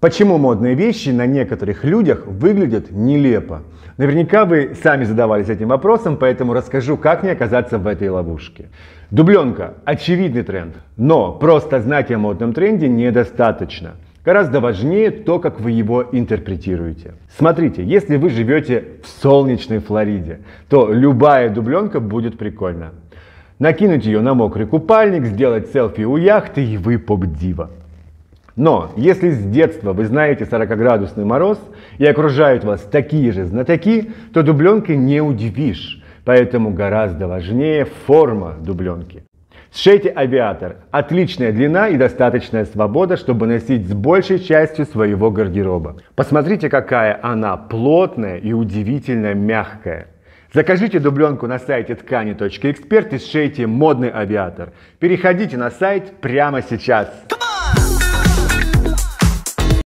Почему модные вещи на некоторых людях выглядят нелепо? Наверняка вы сами задавались этим вопросом, поэтому расскажу, как не оказаться в этой ловушке. Дубленка – очевидный тренд, но просто знать о модном тренде недостаточно. Гораздо важнее то, как вы его интерпретируете. Смотрите, если вы живете в солнечной Флориде, то любая дубленка будет прикольна. Накинуть ее на мокрый купальник, сделать селфи у яхты и вы поп-дива. Но если с детства вы знаете 40-градусный мороз и окружают вас такие же знатоки, то дубленкой не удивишь. Поэтому гораздо важнее форма дубленки. Сшейте авиатор. Отличная длина и достаточная свобода, чтобы носить с большей частью своего гардероба. Посмотрите, какая она плотная и удивительно мягкая. Закажите дубленку на сайте ткани.эксперт и сшейте модный авиатор. Переходите на сайт прямо сейчас.